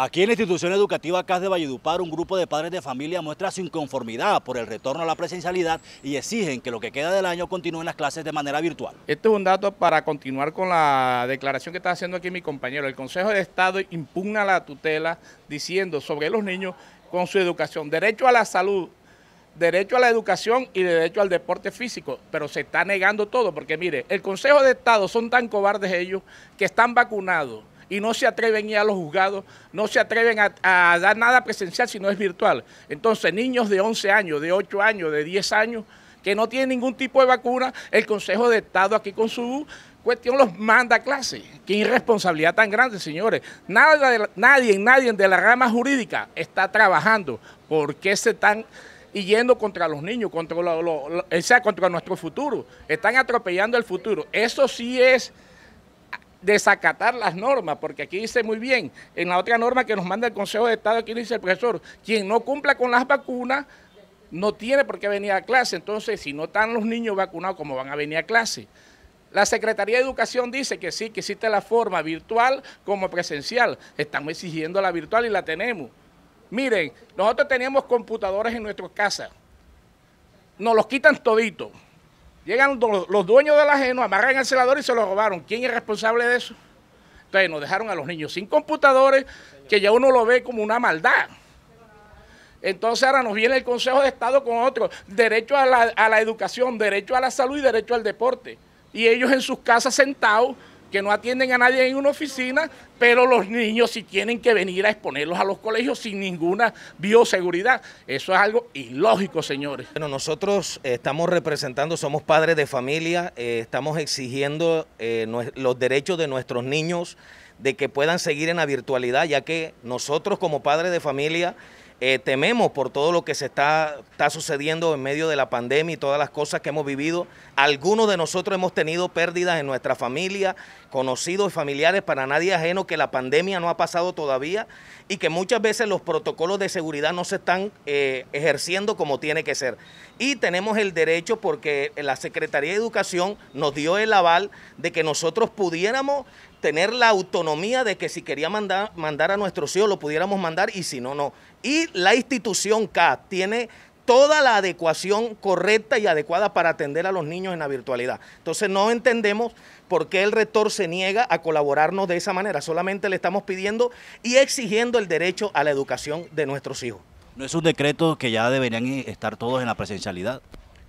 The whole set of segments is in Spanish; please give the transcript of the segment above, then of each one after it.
Aquí en la institución educativa CAS de Valledupar, un grupo de padres de familia muestra su inconformidad por el retorno a la presencialidad y exigen que lo que queda del año continúe en las clases de manera virtual. Este es un dato para continuar con la declaración que está haciendo aquí mi compañero. El Consejo de Estado impugna la tutela diciendo sobre los niños con su educación, derecho a la salud, derecho a la educación y derecho al deporte físico, pero se está negando todo porque mire, el Consejo de Estado son tan cobardes ellos que están vacunados y no se atreven a ir a los juzgados, no se atreven a, dar nada presencial si no es virtual. Entonces, niños de 11 años, de 8 años, de 10 años, que no tienen ningún tipo de vacuna, el Consejo de Estado aquí con su cuestión los manda a clase. Qué irresponsabilidad tan grande, señores. Nada nadie, nadie de la rama jurídica está trabajando. ¿Por qué se están yendo contra los niños, contra, sea, contra nuestro futuro? Están atropellando el futuro. Eso sí es desacatar las normas, porque aquí dice muy bien, en la otra norma que nos manda el Consejo de Estado, aquí dice el profesor, quien no cumpla con las vacunas no tiene por qué venir a clase, entonces si no están los niños vacunados, ¿cómo van a venir a clase? La Secretaría de Educación dice que sí, que existe la forma virtual como presencial, estamos exigiendo la virtual y la tenemos. Miren, nosotros teníamos computadores en nuestras casas, nos los quitan toditos. Llegan los dueños del ajeno, amarran el celador y se lo robaron. ¿Quién es responsable de eso? Entonces nos dejaron a los niños sin computadores, que ya uno lo ve como una maldad. Entonces ahora nos viene el Consejo de Estado con otro, derecho a la, a la educación, derecho a la salud y derecho al deporte. Y ellos en sus casas sentados que no atienden a nadie en una oficina, pero los niños sí tienen que venir a exponerlos a los colegios sin ninguna bioseguridad. Eso es algo ilógico, señores. Bueno, nosotros eh, estamos representando, somos padres de familia, eh, estamos exigiendo eh, los derechos de nuestros niños de que puedan seguir en la virtualidad, ya que nosotros como padres de familia eh, tememos por todo lo que se está, está sucediendo en medio de la pandemia y todas las cosas que hemos vivido. Algunos de nosotros hemos tenido pérdidas en nuestra familia, conocidos y familiares, para nadie ajeno que la pandemia no ha pasado todavía y que muchas veces los protocolos de seguridad no se están eh, ejerciendo como tiene que ser. Y tenemos el derecho porque la Secretaría de Educación nos dio el aval de que nosotros pudiéramos tener la autonomía de que si quería mandar, mandar a nuestros hijos lo pudiéramos mandar y si no, no. Y la institución K tiene toda la adecuación correcta y adecuada para atender a los niños en la virtualidad. Entonces no entendemos por qué el rector se niega a colaborarnos de esa manera. Solamente le estamos pidiendo y exigiendo el derecho a la educación de nuestros hijos. No es un decreto que ya deberían estar todos en la presencialidad.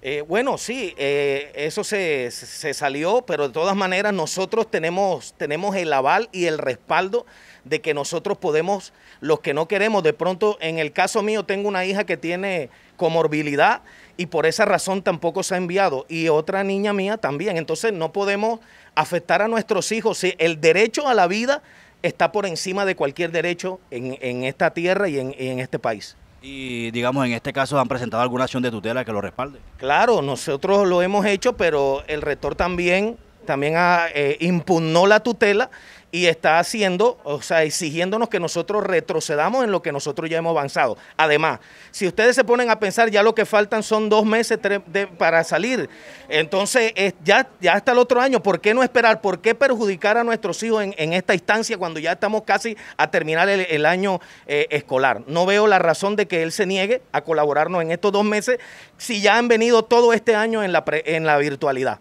Eh, bueno, sí, eh, eso se, salió, pero de todas maneras nosotros tenemos, tenemos el aval y el respaldo de que nosotros podemos, los que no queremos, de pronto en el caso mío tengo una hija que tiene comorbilidad y por esa razón tampoco se ha enviado y otra niña mía también, entonces no podemos afectar a nuestros hijos, el derecho a la vida está por encima de cualquier derecho en, esta tierra y en este país. Y digamos, en este caso, ¿han presentado alguna acción de tutela que lo respalde? Claro, nosotros lo hemos hecho, pero el rector también también ah, eh, impugnó la tutela y está haciendo, o sea, exigiéndonos que nosotros retrocedamos en lo que nosotros ya hemos avanzado. Además, si ustedes se ponen a pensar, ya lo que faltan son dos meses para salir. Entonces, ya, ya hasta el otro año, ¿por qué no esperar? ¿Por qué perjudicar a nuestros hijos en, esta instancia cuando ya estamos casi a terminar el, año eh, escolar? No veo la razón de que él se niegue a colaborarnos en estos dos meses si ya han venido todo este año en la virtualidad.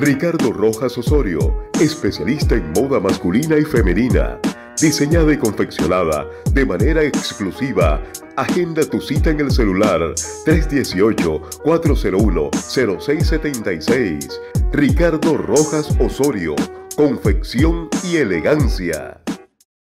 Ricardo Rojas Osorio, especialista en moda masculina y femenina. Diseñada y confeccionada de manera exclusiva. Agenda tu cita en el celular 318-401-0676. Ricardo Rojas Osorio, confección y elegancia.